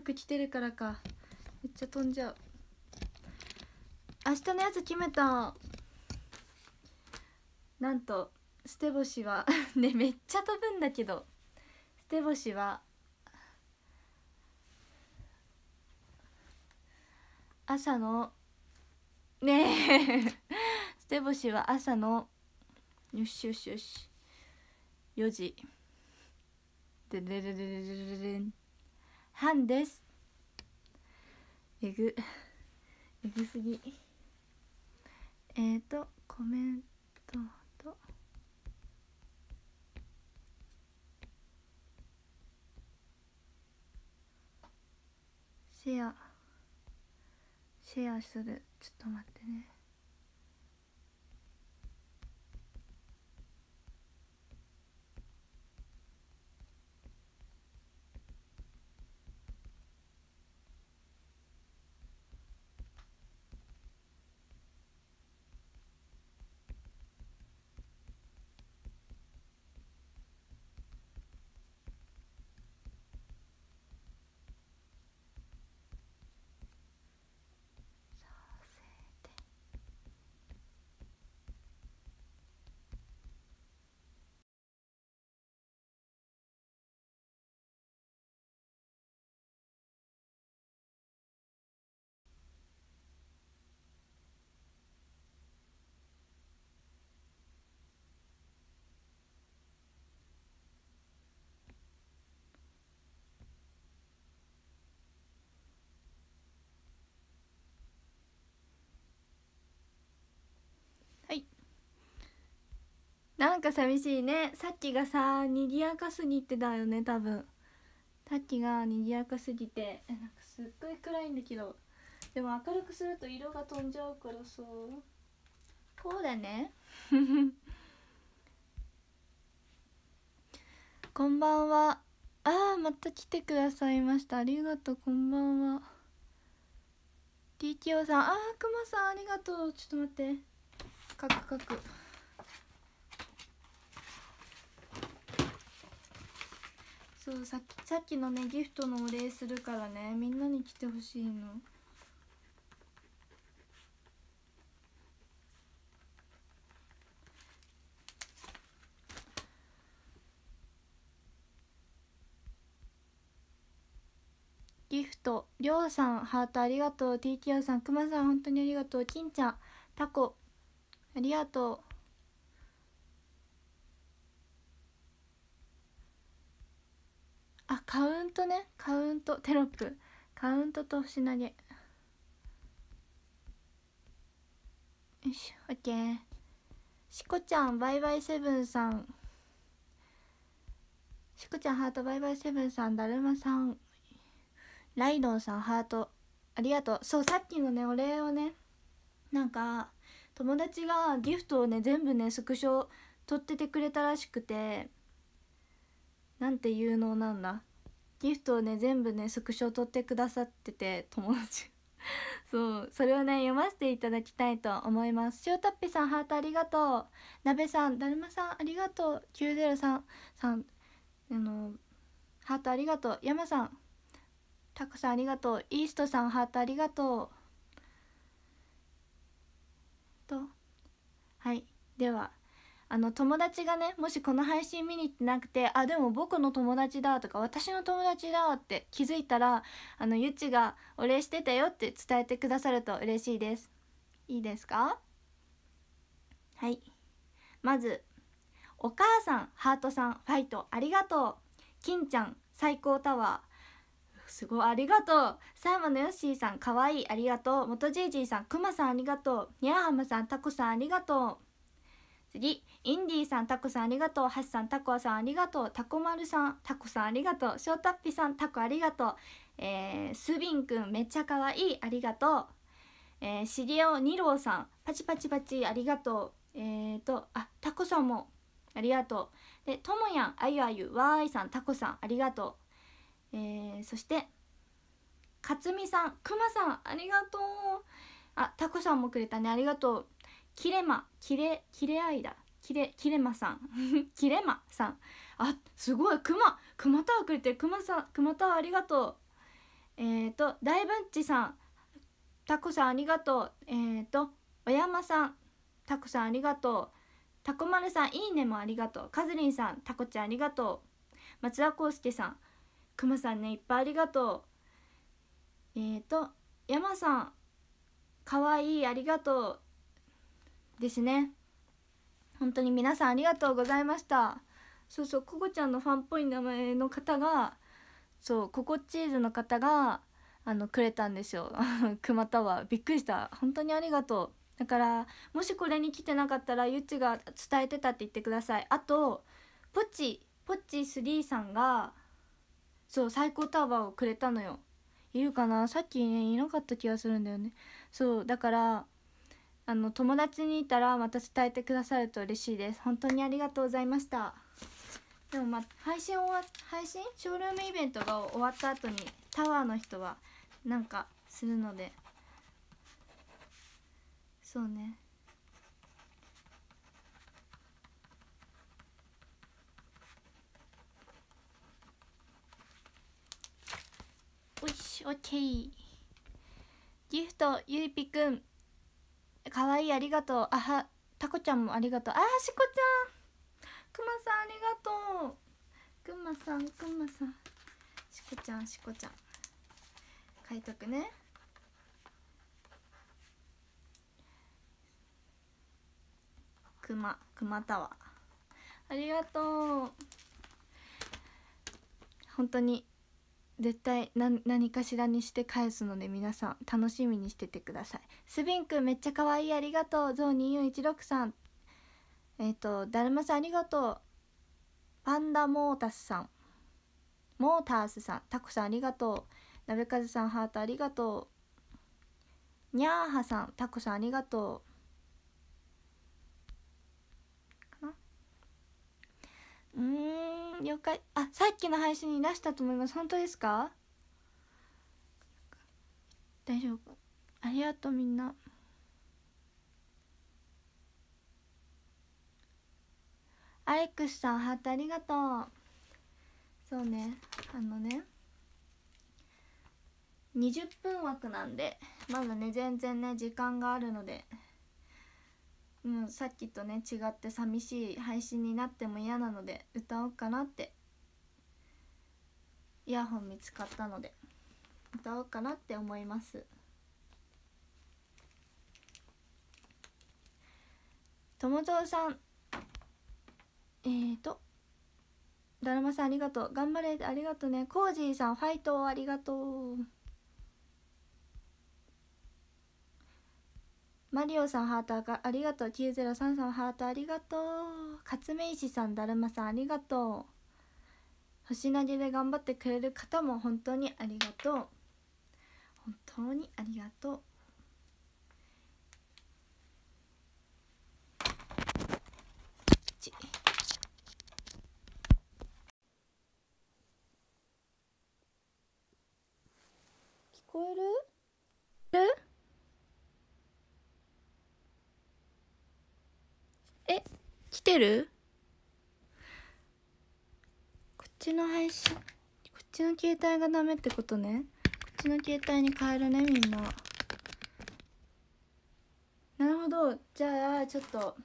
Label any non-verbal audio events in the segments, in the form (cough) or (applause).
服着てるからかめっちゃ飛んじゃう明日のやつ決めたなんと捨て星は (laughs) ねめっちゃ飛ぶんだけど (laughs) 捨て星は朝のねえ捨て星は朝のよしよしよし4時でででででででれんハンですえぐえぐすぎえっ、ー、とコメントとシェアシェアするちょっと待ってねなんか寂しいねさっきがさにぎやかすぎてだよね多分さっきがにぎやかすぎてなんかすっごい暗いんだけどでも明るくすると色が飛んじゃうからさこうだね (laughs) こんばんはあまた来てくださいましたありがとうこんばんは TKO さんああくまさんありがとうちょっと待ってカクカクそうさっきさっきのねギフトのお礼するからねみんなに来てほしいの。ギフト、りょうさん、ハートありがとう。TTO さん、くまさん、本当にありがとう。きんちゃん、タコ、ありがとう。カウントねカウントテロップカウントと星投げよしオッケーしこちゃんバイバイセブンさんしこちゃんハートバイバイセブンさんだるまさんライドンさんハートありがとうそうさっきのねお礼をねなんか友達がギフトをね全部ねスクショ撮っててくれたらしくてなんて有能なんだギフトをね全部ねスクショを取ってくださってて友達 (laughs) そうそれをね読ませていただきたいと思います塩たっぴさんハートありがとう鍋さんだるまさんありがとう903さんあのハートありがとう山さんタコさんありがとうイーストさんハートありがとうとはいではあの友達がねもしこの配信見に行ってなくてあでも僕の友達だとか私の友達だって気づいたらあのゆちがお礼してたよって伝えてくださると嬉しいですいいですかはいまずお母さんハートさんファイトありがとう金ちゃん最高タワーすごいありがとう狭山のヨッシーさんかわいいありがとう元じいじいさんくまさんありがとうにゃーはまさんたこさんありがとう次インディーさんタコさんありがとうハッさんタコさんありがとうタコマルさんタコさんありがとうショウタッピさんタコありがとう、えー、スビンくんめっちゃかわいいありがとう、えー、シリオ二郎さんパチパチパチありがとうえーとあタコさんもありがとうでともやんあゆあゆわーいさんタコさんありがとう、えー、そしてかつみさんくまさんありがとうあタコさんもくれたねありがとうきれまキれキれアいだキれキれまさんキ (laughs) れまさんあすごいクマクマタワーくれてるクマさんクマタワーありがとうえっ、ー、と大文治さんタコさんありがとうえっ、ー、とお山さんタコさんありがとうタコまるさんいいねもありがとうカズリンさんタコちゃんありがとう松田康介さんクマさんねいっぱいありがとうえっ、ー、と山さんかわいいありがとうですね本当に皆さんありがとうございましたそうそうココちゃんのファンっぽい名前の方がそうココチーズの方があのくれたんですよタワーびっくりした本当にありがとうだからもしこれに来てなかったらゆっちが伝えてたって言ってくださいあとポチポチ3さんがそう最高タワーをくれたのよいるかなさっきねいなかった気がするんだよねそうだからあの友達にいたらまた伝えてくださると嬉しいです本当にありがとうございましたでもまあ配信終わ配信ショールームイベントが終わった後にタワーの人はなんかするのでそうねよしオッケーギフトゆいぴくんかわいいありがとうあはたこちゃんもありがとうあしこちゃんくまさんありがとうくまさんくまさんしこちゃんしこちゃん書いとくねくまくまたわありがとう本当に絶対何かしらにして返すので皆さん楽しみにしててくださいスビンくんめっちゃ可愛いありがとうゾウ2416さんえっ、ー、とだるまさんありがとうパンダモータスさんモータースさんタコさんありがとうなべかずさんハートありがとうにゃーはさんタコさんありがとううん了解あさっきの配信にいらしたと思います本当ですか大丈夫ありがとうみんなアレックスさんハートありがとうそうねあのね20分枠なんでまだね全然ね時間があるのでうん、さっきとね違って寂しい配信になっても嫌なので歌おうかなってイヤホン見つかったので歌おうかなって思います友蔵さんえっ、ー、とだるまさんありがとう頑張れありがとうねコージーさんファイトありがとうマリオさんハートがありがとう903さんハートありがとう勝目石さんだるまさんありがとう星投げで頑張ってくれる方も本当にありがとう本当にありがとう聞こえるる来てるこっちの配信こっちの携帯がダメってことねこっちの携帯に変えるねみんななるほどじゃあちょっと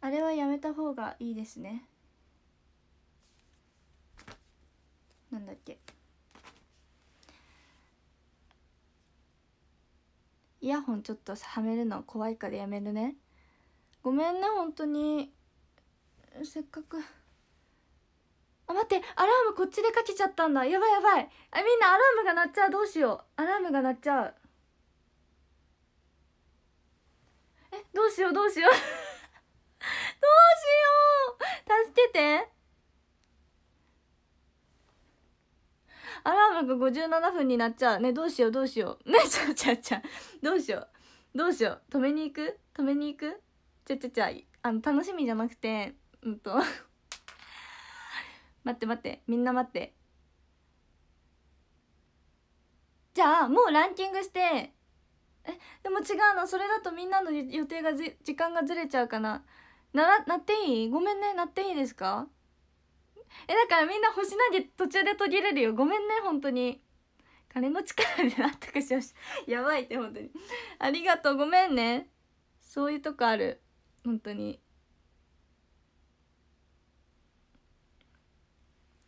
あれはやめた方がいいですねなんだっけイヤホンちょっとはめるの怖いからやめるねごめんね本当にせっかくあ待ってアラームこっちでかけちゃったんだやばいやばいあみんなアラームが鳴っちゃうどうしようアラームが鳴っちゃうえどうしようどうしよう (laughs) どうしよう助けてアラームが57分になっちゃうねどうしようどうしようねちゃちゃちゃどうしようどうしよう止めに行く止めに行くちゃちゃちゃあの楽しみじゃなくてうんと待って待ってみんな待ってじゃあもうランキングしてえでも違うのそれだとみんなの予定がず時間がずれちゃうかなななっていいごめんねなっていいですかえだからみんな星投げ途中で途切れるよごめんね本当に金の力で納得しましたやばいって本当にありがとうごめんねそういうとこある本当に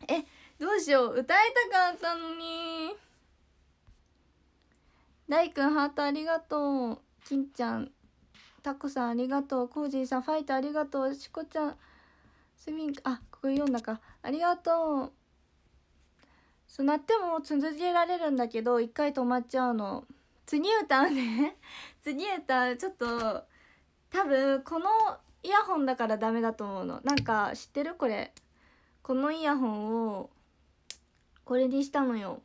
えどうしよう歌いたかったのに大くんハートありがとう金ちゃんタコさんありがとうコージーさんファイトありがとうしこちゃんスミンあここ読んだかありがとうそうなっても続けられるんだけど一回止まっちゃうの次歌うね次歌ちょっと多分このイヤホンだからダメだと思うのなんか知ってるこれこのイヤホンをこれにしたのよ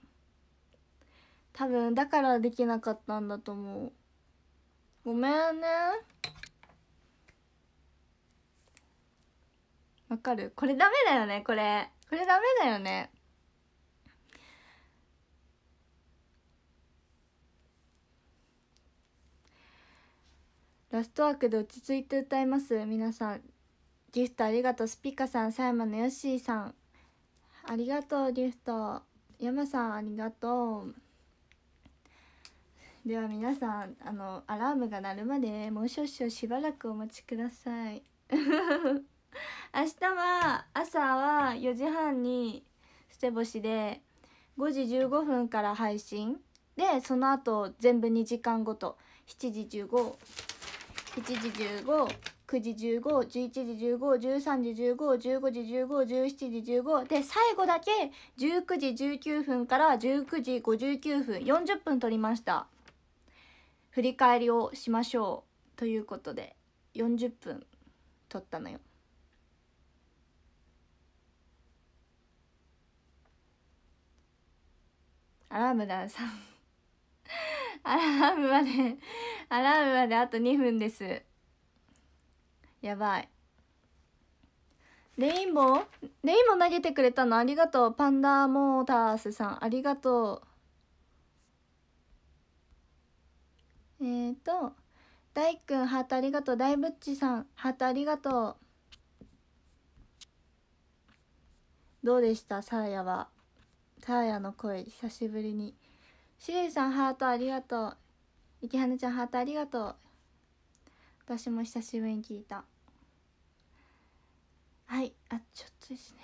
多分だからできなかったんだと思うごめんねわかるこれダメだよねこれこれダメだよねラストワークで落ち着いて歌います皆さんギフトありがとうスピカさんや山のヨッシーさんありがとうギフト山さんありがとうでは皆さんあのアラームが鳴るまでもう少々しばらくお待ちください (laughs) 明日は朝は4時半に捨て星で5時15分から配信でその後全部2時間ごと7時15 7時15、9時15、11時15、13時15、15時15、17時15で最後だけ19時19分から19時59分40分撮りました。振り返りをしましょうということで40分撮ったのよ。アラムダさん (laughs) アラームまでアラームまであと2分ですやばいレインボーレインボー投げてくれたのありがとうパンダモータースさんありがとうえっ、ー、と大くんハートありがとう大ぶっちさんハートありがとうどうでしたサーヤはサーヤの声久しぶりにしれいさんハートありがとうゆきはなちゃんハートありがとう私も久しぶりに聞いたはいあちょっとですね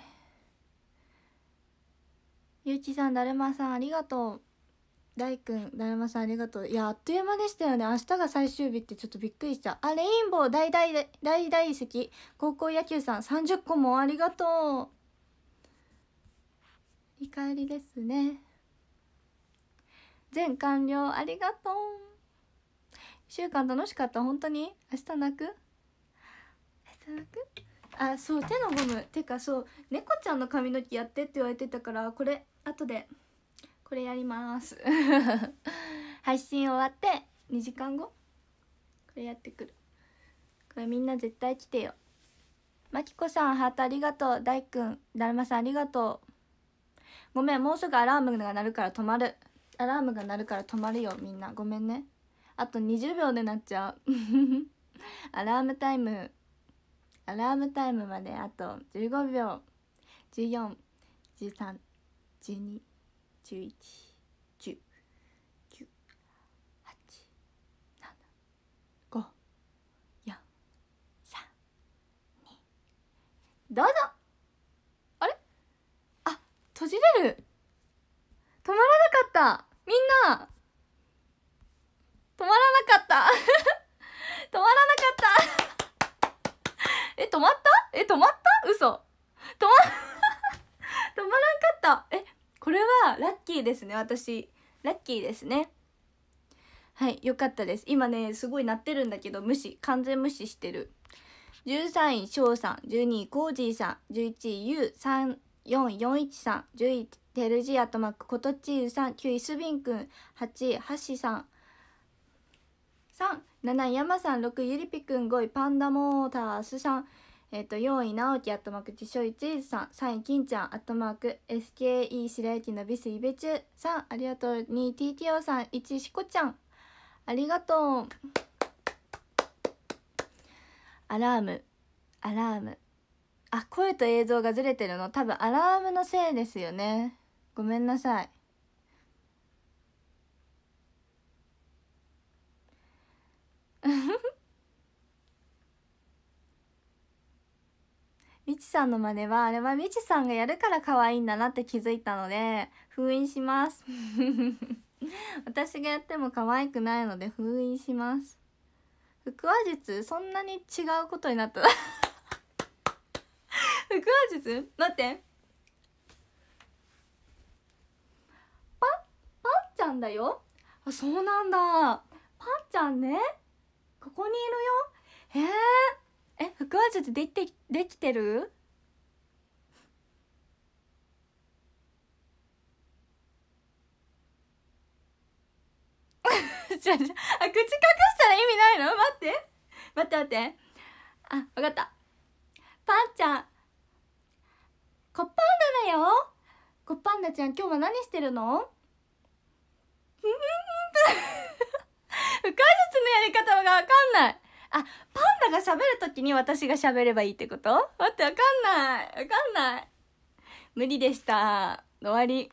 ゆうちさんだるまさんありがとう大くんだるまさんありがとういやあっという間でしたよね明日が最終日ってちょっとびっくりしたあレインボー大大大大石高校野球さん30個もありがとう振り返りですね全完了ありがとう1週間楽しかった本当に明日泣く明日泣くあそう手のゴムてかそう猫ちゃんの髪の毛やってって言われてたからこれ後でこれやります (laughs) 配信終わって2時間後これやってくるこれみんな絶対来てよまきこさんハートありがとう大くんだるまさんありがとうごめんもうすぐアラームが鳴るから止まるアラームが鳴るから止まるよみんなごめんねあと20秒でなっちゃう (laughs) アラームタイムアラームタイムまであと15秒14131211ですね私ラッキーですねはいよかったです今ねすごい鳴ってるんだけど無視完全無視してる13位翔さん12位コージーさん11位ユ3441 3 10位テルジアトマックコトチーズさん9位スビンくん8位ハシさん37位山さん6位ゆりぴくん5位パンダモータースさんえっ、ー、と、4位、直樹、アットマーク、地所一いさん。3位、金ちゃん、アットマーク、SKE、白雪のビス、イベチュ。3、ありがとう。2、TTO さん。1、しこちゃん。ありがとう。アラーム、アラーム。あ、声と映像がずれてるの。多分、アラームのせいですよね。ごめんなさい。(laughs) みちさんの真似はあれはみちさんがやるから可愛いんだなって気づいたので封印します (laughs) 私がやっても可愛くないので封印します腹話術そんなに違うことになった (laughs) 腹話術待ってパンパンちゃんだよあそうなんだパンちゃんねここにいるよへえーえ腹話術できてできてるじゃじゃあ口隠したら意味ないの待って待って待ってあ分かったパンちゃんコッパンダだよコッパンダちゃん今日は何してるの (laughs) 腹話術のやり方がわかんないあ、パンダが喋るときに私が喋ればいいってこと待って、わかんない。わかんない。無理でした。終わり。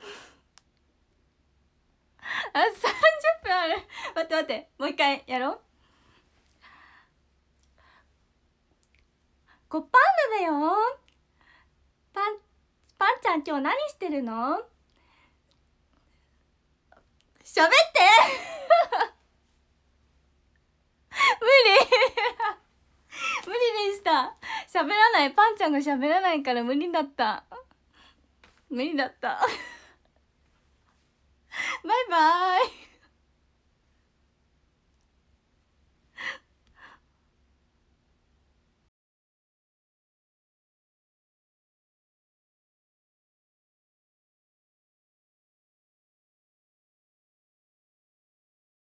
(laughs) あ、30分ある。待って待って。もう一回やろう。こ、パンダだよ。パン、パンちゃん今日何してるの喋って喋らないパンちゃんが喋らないから無理だった無理だった (laughs) バイバーイ